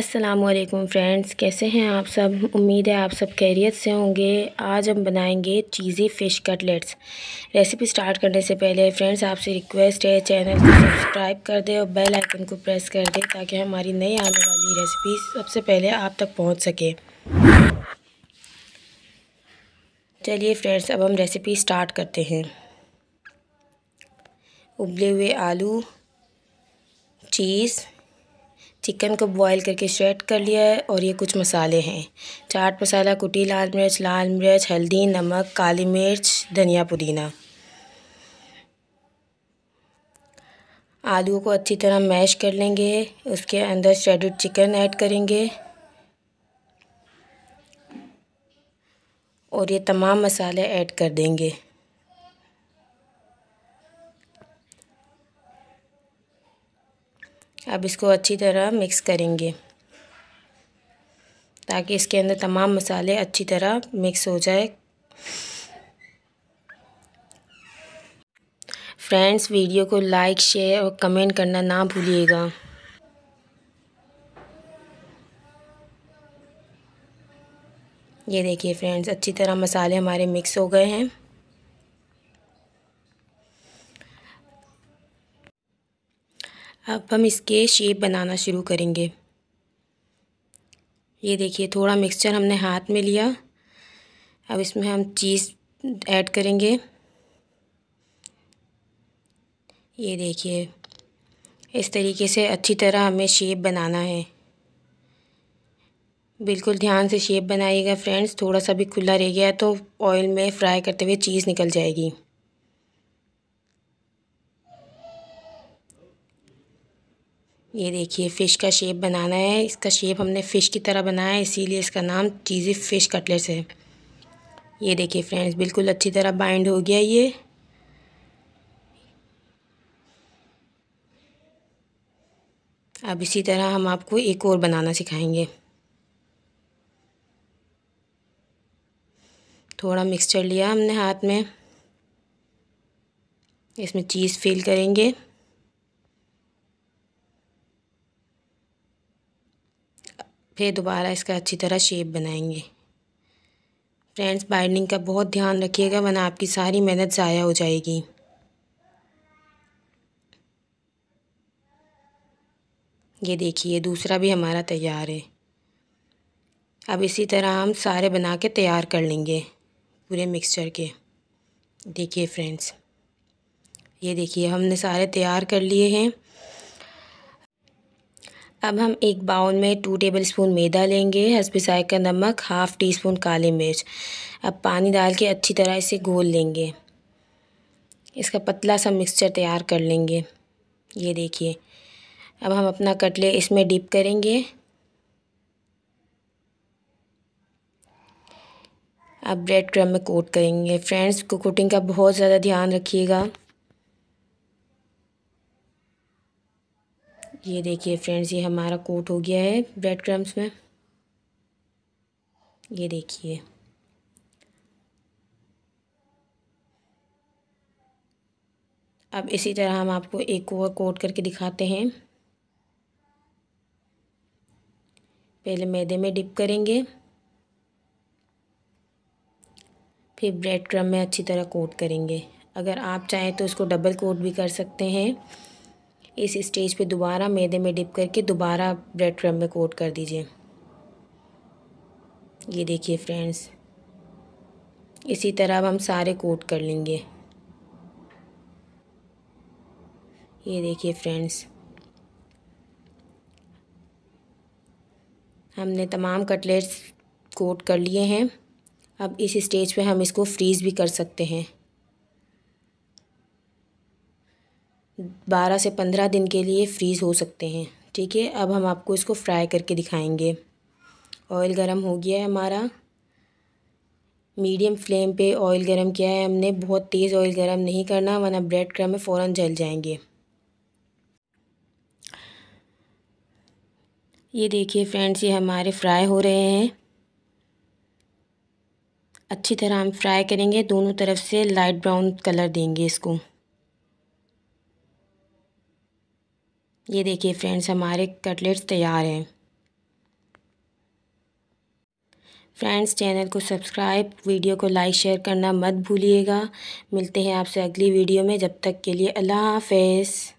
असलकम फ्रेंड्स कैसे हैं आप सब उम्मीद है आप सब कैरियर से होंगे आज हम बनाएंगे cheesy fish cutlets recipe start करने से पहले फ्रेंड्स आपसे रिक्वेस्ट है चैनल को सब्सक्राइब कर दें और बेल आइकन को प्रेस कर दें ताकि हमारी नई आने वाली रेसिपी सबसे पहले आप तक पहुंच सके चलिए फ्रेंड्स अब हम रेसिपी स्टार्ट करते हैं उबले हुए आलू चीज़ चिकन को बॉईल करके श्रेड कर लिया है और ये कुछ मसाले हैं चाट मसाला कुटी लाल मिर्च लाल मिर्च हल्दी नमक काली मिर्च धनिया पुदीना आलू को अच्छी तरह मैश कर लेंगे उसके अंदर श्रेडेड चिकन ऐड करेंगे और ये तमाम मसाले ऐड कर देंगे अब इसको अच्छी तरह मिक्स करेंगे ताकि इसके अंदर तमाम मसाले अच्छी तरह मिक्स हो जाए फ्रेंड्स वीडियो को लाइक शेयर और कमेंट करना ना भूलिएगा ये देखिए फ्रेंड्स अच्छी तरह मसाले हमारे मिक्स हो गए हैं अब हम इसके शेप बनाना शुरू करेंगे ये देखिए थोड़ा मिक्सचर हमने हाथ में लिया अब इसमें हम चीज़ ऐड करेंगे ये देखिए इस तरीके से अच्छी तरह हमें शेप बनाना है बिल्कुल ध्यान से शेप बनाइएगा फ्रेंड्स थोड़ा सा भी खुला रह गया तो ऑयल में फ्राई करते हुए चीज़ निकल जाएगी ये देखिए फ़िश का शेप बनाना है इसका शेप हमने फ़िश की तरह बनाया है इसीलिए इसका नाम चीज़ी फ़िश कटलेट्स है ये देखिए फ्रेंड्स बिल्कुल अच्छी तरह बाइंड हो गया ये अब इसी तरह हम आपको एक और बनाना सिखाएंगे थोड़ा मिक्सचर लिया हमने हाथ में इसमें चीज़ फिल करेंगे फिर दोबारा इसका अच्छी तरह शेप बनाएंगे फ्रेंड्स बाइंडिंग का बहुत ध्यान रखिएगा वरना आपकी सारी मेहनत ज़ाया हो जाएगी ये देखिए दूसरा भी हमारा तैयार है अब इसी तरह हम सारे बना के तैयार कर लेंगे पूरे मिक्सचर के देखिए फ्रेंड्स ये देखिए हमने सारे तैयार कर लिए हैं अब हम एक बाउल में टू टेबल स्पून मैदा लेंगे हसबिसाई का नमक हाफ़ टी स्पून काली मिर्च अब पानी डाल के अच्छी तरह इसे घोल लेंगे इसका पतला सा मिक्सचर तैयार कर लेंगे ये देखिए अब हम अपना कटले इसमें डिप करेंगे अब ब्रेड क्रम में कोट करेंगे फ्रेंड्स को कोटिंग का बहुत ज़्यादा ध्यान रखिएगा ये देखिए फ्रेंड्स ये हमारा कोट हो गया है ब्रेड क्रम्स में ये देखिए अब इसी तरह हम आपको एक और कोट करके दिखाते हैं पहले मैदे में डिप करेंगे फिर ब्रेड क्रम में अच्छी तरह कोट करेंगे अगर आप चाहें तो इसको डबल कोट भी कर सकते हैं इस स्टेज पे दोबारा मैदे में डिप करके दोबारा ब्रेड क्रम में कोट कर दीजिए ये देखिए फ्रेंड्स इसी तरह अब हम सारे कोट कर लेंगे ये देखिए फ्रेंड्स हमने तमाम कटलेट्स कोट कर लिए हैं अब इस स्टेज पे हम इसको फ्रीज़ भी कर सकते हैं बारह से पंद्रह दिन के लिए फ्रीज़ हो सकते हैं ठीक है अब हम आपको इसको फ्राई करके दिखाएंगे ऑयल गरम हो गया है हमारा मीडियम फ्लेम पे ऑयल गरम किया है हमने बहुत तेज़ ऑयल गरम नहीं करना वरना ब्रेड क्रम में फ़ौर जल जाएंगे ये देखिए फ्रेंड्स ये हमारे फ्राई हो रहे हैं अच्छी तरह हम फ्राई करेंगे दोनों तरफ से लाइट ब्राउन कलर देंगे इसको ये देखिए फ्रेंड्स हमारे कटलेट्स तैयार हैं फ्रेंड्स चैनल को सब्सक्राइब वीडियो को लाइक शेयर करना मत भूलिएगा मिलते हैं आपसे अगली वीडियो में जब तक के लिए अल्लाह हाफ